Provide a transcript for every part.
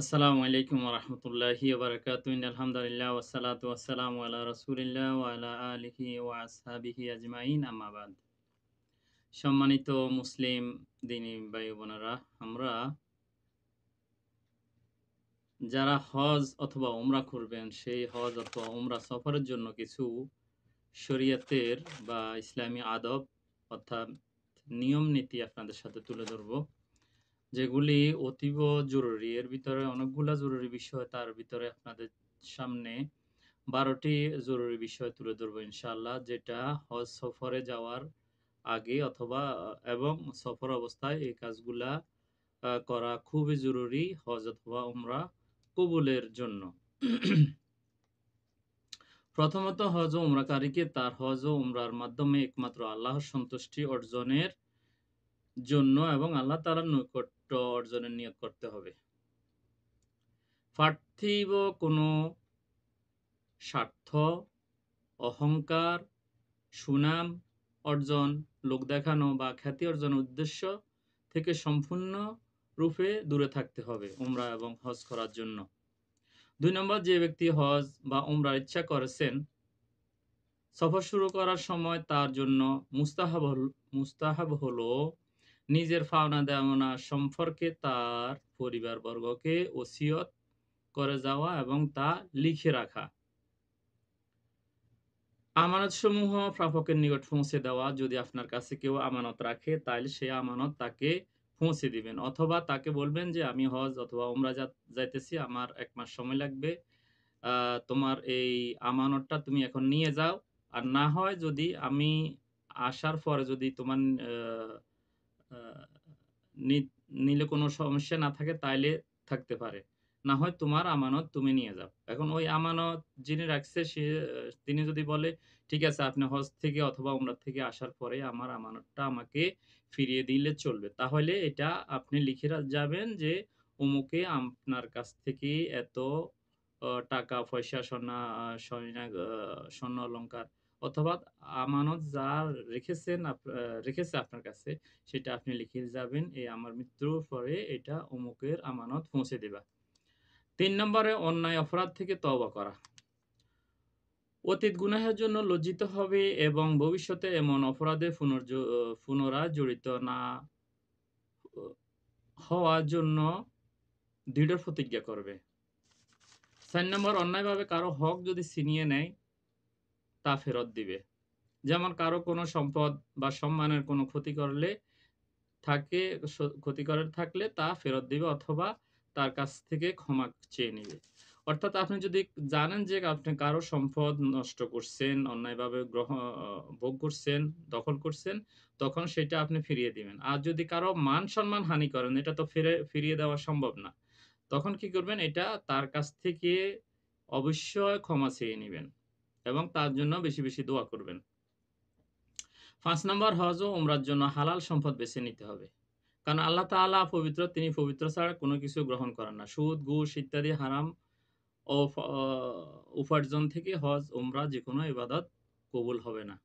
আসসালামু আলাইকুম রহমতুল্লাহি বারকাতুন আলহামদুলিল্লাহ আলা আলিহি ওয়া আসহাবিহি আজমাইন সম্মানিত মুসলিম ভাই বোনেরা আমরা যারা হজ অথবা উমরা করবেন সেই হজ অথবা উমরা সফরের জন্য কিছু শরীয়তের বা ইসলামী আদব অর্থাৎ নিয়ম নীতি আপনাদের সাথে তুলে ধরবো যেগুলি অতীব জরুরি এর ভিতরে অনেকগুলা জরুরি বিষয় তার ভিতরে আপনাদের সামনে বারোটি জরুরি বিষয় তুলে ধরবো ইনশাল্লাহ যেটা হজ সফরে যাওয়ার আগে অথবা এবং সফর অবস্থায় এই কাজগুলা করা খুবই জরুরি হজ অথবা উমরা কবুলের জন্য প্রথমত হজ ও উমরাকারীকে তার হজ ও উমরার মাধ্যমে একমাত্র আল্লাহর সন্তুষ্টি অর্জনের জন্য এবং আল্লাহ তালার নৈকট্য অর্জনের নিয়োগ করতে হবে পার্থিব কোনো স্বার্থ অহংকার সুনাম অর্জন লোক দেখানো বা খ্যাতি অর্জন উদ্দেশ্য থেকে সম্পূর্ণ রূপে দূরে থাকতে হবে উমরা এবং হজ করার জন্য দুই নম্বর যে ব্যক্তি হজ বা উমরার ইচ্ছা করেছেন সফর শুরু করার সময় তার জন্য মুস্তাহাব মুস্তাহাব হলো নিজের পাওনা দেওয়া সম্পর্কে তার পরিবারবর্গকে ওসিয়ত করে যাওয়া এবং তা লিখে রাখা আমানতসমূহ প্রাপকের নিকট পৌঁছে দেওয়া যদি আপনার কাছে কেউ আমানত রাখে তাহলে সে আমানত তাকে পৌঁছে দিবেন অথবা তাকে বলবেন যে আমি হজ অথবা ওমরা যাইতেছি আমার এক মাস সময় লাগবে তোমার এই আমানতটা তুমি এখন নিয়ে যাও আর না হয় যদি আমি আসার পরে যদি তোমার নিলে কোনো সমস্যা না থাকে তাইলে থাকতে পারে না হয় তোমার আমানত তুমি নিয়ে যাও এখন ওই আমানত যিনি রাখছে সে তিনি যদি বলে ঠিক আছে আপনি হজ থেকে অথবা উমরা থেকে আসার পরে আমার আমানতটা আমাকে ফিরিয়ে দিলে চলবে তাহলে এটা আপনি লিখে যাবেন যে অমুকে আপনার কাছ থেকে এত টাকা পয়সা সোনা সোনা স্বর্ণ অলঙ্কার অথবা আমানত যা রেখেছেন রেখেছে আপনার কাছে সেটা আপনি লিখে যাবেন এই আমার মৃত্যুর পরে এটা অমুকের আমানত পৌঁছে দেবা তিন নম্বরে অন্যায় অপরাধ থেকে তবা করা অতীত গুনাহের জন্য লজ্জিত হবে এবং ভবিষ্যতে এমন অপরাধে পুনর্জ পুনরা জড়িত না হওয়ার জন্য দৃঢ় প্রতিজ্ঞা করবে চার নম্বর অন্যায়ভাবে কারো হক যদি ছিনিয়ে নেয় তা ফেরত দিবে যেমন কারো কোনো সম্পদ বা সম্মানের কোনো ক্ষতি করলে থাকে ক্ষতি করার থাকলে তা ফেরত দিবে অথবা তার কাছ থেকে ক্ষমা চেয়ে নেবে অর্থাৎ আপনি যদি জানেন যে আপনি কারো সম্পদ নষ্ট করছেন অন্যায়ভাবে গ্রহ ভোগ করছেন দখল করছেন তখন সেটা আপনি ফিরিয়ে দিবেন আর যদি কারো মান সম্মান হানি করেন এটা তো ফিরে ফিরিয়ে দেওয়া সম্ভব না তখন কি করবেন এটা তার কাছ থেকে অবশ্যই ক্ষমা চেয়ে নেবেন এবং তার জন্য বেশি বেশি দোয়া করবেন পাঁচ নম্বর হজ ও ওমরার জন্য হালাল সম্পদ বেছে নিতে হবে কারণ আল্লাহ তালা পবিত্র তিনি পবিত্র ছাড়া কোনো কিছু গ্রহণ করেন না সুদ ঘুষ ইত্যাদি হারাম ও উপার্জন থেকে হজ ওমরা যে কোনো ইবাদত কবুল হবে না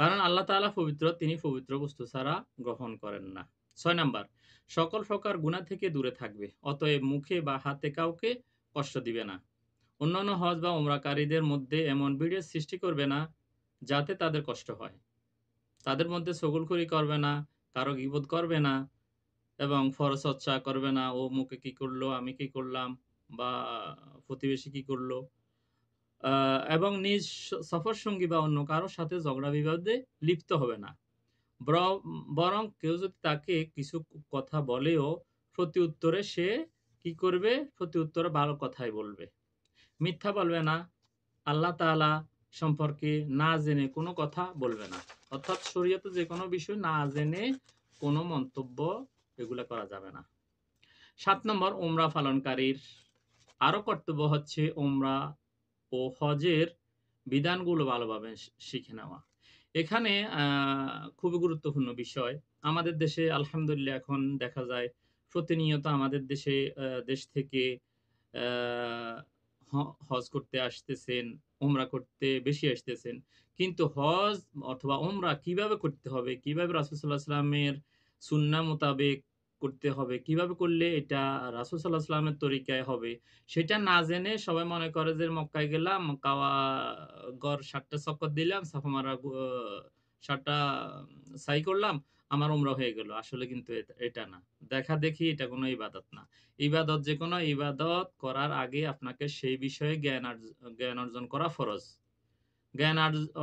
কারণ আল্লাহ তালা পবিত্র তিনি পবিত্র বস্তু ছাড়া গ্রহণ করেন না ছয় নাম্বার সকল প্রকার গুণা থেকে দূরে থাকবে অতএব মুখে বা হাতে কাউকে কষ্ট দিবে না অন্যান্য হজ বা ওমরাকারীদের মধ্যে এমন বিড়ের সৃষ্টি করবে না যাতে তাদের কষ্ট হয় তাদের মধ্যে সগুলখুরি করবে না কারো গিবোধ করবে না এবং ফরসচ্চা করবে না ও মুখে কি করলো আমি কি করলাম বা প্রতিবেশী কি করলো এবং নিজ সফর সঙ্গী বা অন্য কারোর সাথে ঝগড়া বিবাদে লিপ্ত হবে না বরং কেউ যদি তাকে কিছু কথা বলেও প্রতি উত্তরে সে কি করবে প্রতি উত্তরে ভালো কথাই বলবে মিথ্যা বলবে না আল্লাহ তালা সম্পর্কে না জেনে কোনো কথা বলবে না অর্থাৎ শরীয়তে যে কোনো বিষয় না জেনে কোনো মন্তব্য এগুলো করা যাবে না সাত নম্বর ওমরা পালনকারীর আরও কর্তব্য হচ্ছে ওমরা ও হজের বিধানগুলো ভালোভাবে শিখে নেওয়া এখানে খুবই গুরুত্বপূর্ণ বিষয় আমাদের দেশে আলহামদুলিল্লাহ এখন দেখা যায় প্রতিনিয়ত আমাদের দেশে দেশ থেকে হজ করতে আসতেছেন ওমরা করতে বেশি আসতেছেন কিন্তু হজ অথবা ওমরা কিভাবে করতে হবে কিভাবে রাসুলসাল্লাহ সাল্লামের সুন্না মোতাবেক করতে হবে কিভাবে করলে এটা রাসুল সাল্লাহ সাল্লামের তরিকায় হবে সেটা না জেনে সবাই মনে করে যে মক্কায় গেলাম কাওয়া গড় সাতটা চক্কর দিলাম সাফামারা সাতটা সাই করলাম আমার উমরা হয়ে গেল আসলে কিন্তু এটা না দেখা দেখি এটা কোনো ইবাদত না ইবাদত যে কোনো ইবাদত করার আগে আপনাকে সেই বিষয়ে জ্ঞান জ্ঞান অর্জন করা ফরজ জ্ঞান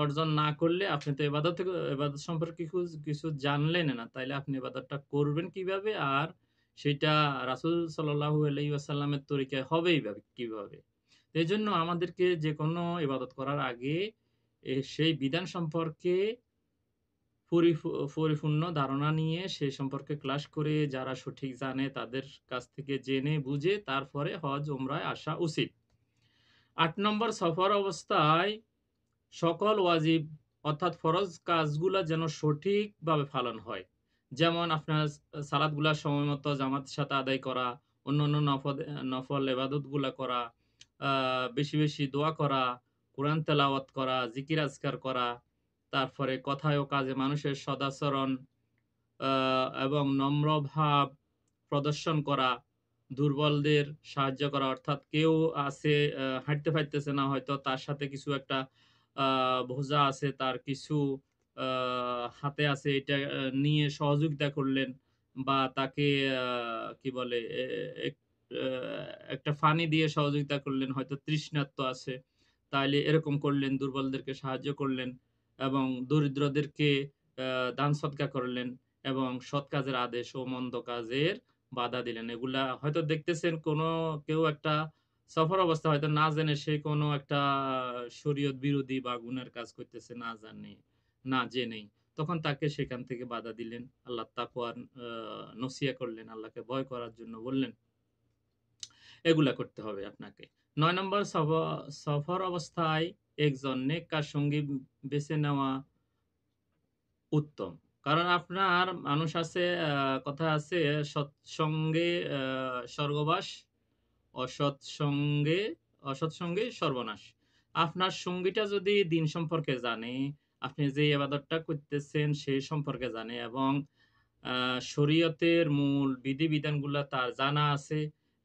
অর্জন না করলে আপনি তো এবাদত এবাদত সম্পর্কে কিছু জানলেন না তাইলে আপনি এবাদতটা করবেন কিভাবে আর সেটা রাসুল সাল্লাহু আলাইসাল্লামের তরিকায় হবেই কিভাবে এই জন্য আমাদেরকে যে কোনো ইবাদত করার আগে সেই বিধান সম্পর্কে পরিপূর্ণ ধারণা নিয়ে সে সম্পর্কে ক্লাস করে যারা সঠিক জানে তাদের কাছ থেকে জেনে বুঝে তারপরে হজ ওমরায় আসা উচিত আট নম্বর সফর অবস্থায় সকল ওয়াজিব অর্থাৎ ফরজ কাজগুলা যেন সঠিকভাবে পালন হয় যেমন আপনার সালাদগুলা সময় মতো জামাতের সাথে আদায় করা অন্য অন্য নফদ নফল এবাদতগুলা করা বেশি বেশি দোয়া করা কোরআন তেলাওয়াত করা জিকির আজকার করা তারপরে কথায় ও কাজে মানুষের সদাচরণ এবং নম্র ভাব প্রদর্শন করা দুর্বলদের সাহায্য করা অর্থাৎ কেউ আছে হাঁটতে ফাইতেছে না হয়তো তার সাথে কিছু একটা ভোজা আছে তার কিছু হাতে আছে এটা নিয়ে সহযোগিতা করলেন বা তাকে কি বলে একটা ফানি দিয়ে সহযোগিতা করলেন হয়তো তৃষ্ণাত্ম আছে তাইলে এরকম করলেন দুর্বলদেরকে সাহায্য করলেন এবং দরিদ্রদেরকে দান সৎকা করলেন এবং সৎ কাজের আদেশ ও মন্দ কাজের বাধা দিলেন এগুলা হয়তো দেখতেছেন কোনো কেউ একটা সফর অবস্থা হয়তো না জেনে সে কোনো একটা শরীয়ত বিরোধী বা গুণের কাজ করতেছে না জানে না জেনেই তখন তাকে সেখান থেকে বাধা দিলেন আল্লাহ তাকুয়ার নসিয়া করলেন আল্লাহকে ভয় করার জন্য বললেন এগুলা করতে হবে আপনাকে নয় নম্বর সফর অবস্থায় একজন নেককার সঙ্গী বেছে নেওয়া উত্তম কারণ আপনার মানুষ আছে কথা আছে সৎসঙ্গে স্বর্গবাস অসৎসঙ্গে অসৎসঙ্গে সর্বনাশ আপনার সঙ্গীটা যদি দিন সম্পর্কে জানে আপনি যে এবাদতটা করতেছেন সে সম্পর্কে জানে এবং শরীয়তের মূল বিধিবিধানগুলো তার জানা আছে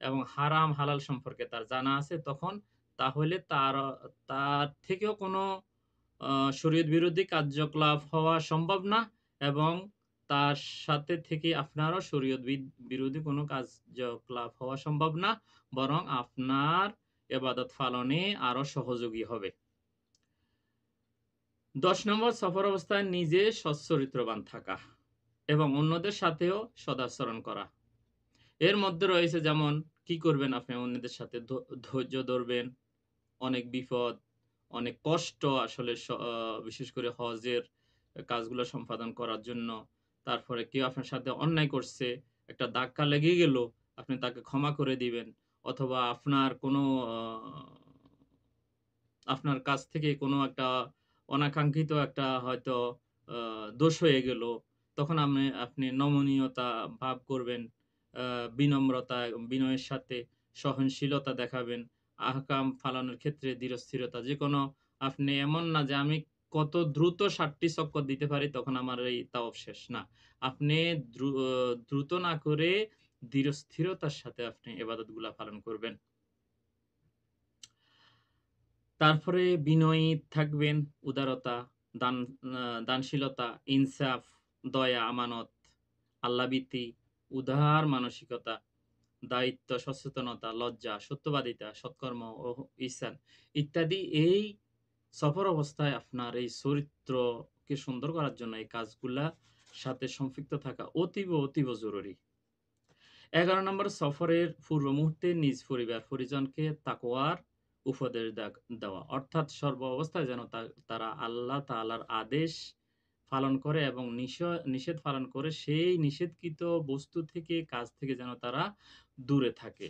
এবং হারাম হালাল সম্পর্কে তার জানা আছে তখন তাহলে তার তার থেকেও কোনো শরীয়ত বিরোধী কার্যকলাপ হওয়া সম্ভব না এবং তার সাথে থেকে আপনারও শরীয়ত বিরোধী কোনো কার্যকলাপ হওয়া সম্ভব না বরং আপনার এবাদত পালনে আরও সহযোগী হবে দশ নম্বর সফর অবস্থায় নিজে সচ্চরিত্রবান থাকা এবং অন্যদের সাথেও সদাচরণ করা এর মধ্যে রয়েছে যেমন কি করবেন আপনি অন্যদের সাথে ধৈর্য ধরবেন অনেক বিপদ অনেক কষ্ট আসলে বিশেষ করে হজের কাজগুলো সম্পাদন করার জন্য তারপরে কেউ আপনার সাথে অন্যায় করছে একটা ধাক্কা লেগে গেল আপনি তাকে ক্ষমা করে দিবেন অথবা আপনার কোনো আপনার কাছ থেকে কোনো একটা অনাকাঙ্ক্ষিত একটা হয়তো দোষ হয়ে গেল তখন আপনি আপনি নমনীয়তা ভাব করবেন বিনম্রতা বিনয়ের সাথে সহনশীলতা দেখাবেন আহকাম ফালানোর ক্ষেত্রে দৃঢ়স্থিরতা যে কোনো আপনি এমন না যে আমি কত দ্রুত ষাটটি চক্কর দিতে পারি তখন আমার এই তাও শেষ না আপনি দ্রুত না করে দৃঢ়স্থিরতার সাথে আপনি এবাদতগুলা পালন করবেন তারপরে বিনয়ী থাকবেন উদারতা দান দানশীলতা ইনসাফ দয়া আমানত আল্লাবৃত্তি উদার মানসিকতা দায়িত্ব সচেতনতা লজ্জা সত্যবাদিতা সৎকর্ম ও ইসান ইত্যাদি এই সফর অবস্থায় আপনার এই চরিত্রকে সুন্দর করার জন্য এই কাজগুলা সাথে সম্পৃক্ত থাকা অতীব অতীব জরুরি এগারো নম্বর সফরের পূর্ব মুহূর্তে নিজ পরিবার পরিজনকে তাকোয়ার উপদেশ দেওয়া অর্থাৎ সর্ব অবস্থায় যেন তারা আল্লাহ তালার আদেশ পালন করে এবং নিষেধ পালন করে সেই নিষেধকৃত বস্তু থেকে কাজ থেকে যেন তারা দূরে থাকে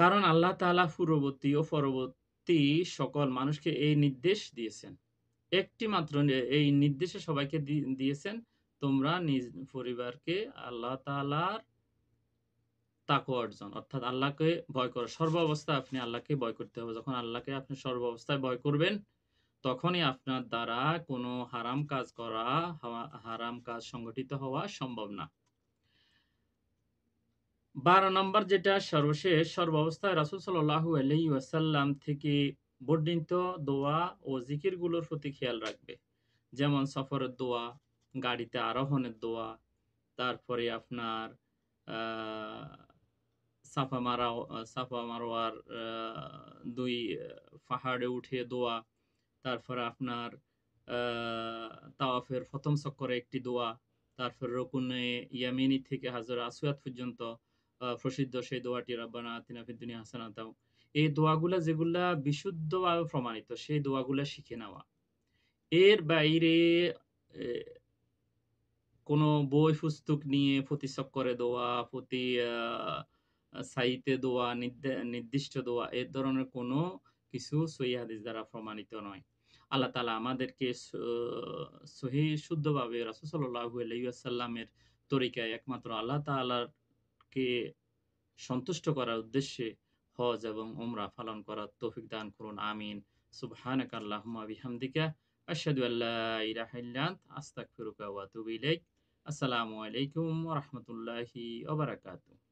কারণ আল্লাহ তালা পূর্ববর্তী ও পরবর্তী সকল মানুষকে এই নির্দেশ দিয়েছেন একটি মাত্র এই নির্দেশে সবাইকে দিয়েছেন তোমরা নিজ পরিবারকে আল্লাহ তালার তাকু অর্জন অর্থাৎ আল্লাহকে ভয় করো সর্ব অবস্থায় আপনি আল্লাহকে ভয় করতে হবে যখন আল্লাহকে আপনি সর্ব অবস্থায় ভয় করবেন তখনই আপনার দ্বারা কোনো হারাম কাজ করা হারাম কাজ সংগঠিত হওয়া সম্ভব না বারো নম্বর যেটা সর্বশেষ সর্বাবস্থায় রাসুল সাল্লাহু থেকে বর্ণিত দোয়া ও জিকিরগুলোর প্রতি খেয়াল রাখবে যেমন সফরের দোয়া গাড়িতে আরোহণের দোয়া তারপরে আপনার সাফা মারা সাফা মারোয়ার দুই পাহাড়ে উঠে দোয়া তারপর আপনার তাওয়াফের প্রথম চক্করে একটি দোয়া তারপর রকুনে ইয়ামিনি থেকে হাজার আসুয়াত পর্যন্ত প্রসিদ্ধ সেই দোয়াটি রব্বানা আতিনা ফিদ্দুনিয়া হাসানা তাও এই দোয়াগুলা যেগুলা বিশুদ্ধভাবে প্রমাণিত সেই দোয়াগুলা শিখে নেওয়া এর বাইরে কোনো বই পুস্তক নিয়ে প্রতি চক্করে দোয়া প্রতি সাইতে দোয়া নির্দিষ্ট দোয়া এ ধরনের কোনো কিছু সহি হাদিস দ্বারা প্রমাণিত নয় আল্লাহ তালা আমাদেরকে সহি শুদ্ধভাবে রাসুসাল্লাহু আলাইসাল্লামের তরিকায় একমাত্র আল্লাহ তালাকে সন্তুষ্ট করার উদ্দেশ্যে হজ এবং উমরা পালন করার তৌফিক দান করুন আমিন সুবহানাক আল্লাহুম্মা বিহামদিকা আশহাদু আল্লা ইলাহা ইল্লা আনত আস্তাগফিরুকা ওয়া আতুবু ইলাইক আসসালামু আলাইকুম ওয়া রাহমাতুল্লাহি ওয়া বারাকাতুহু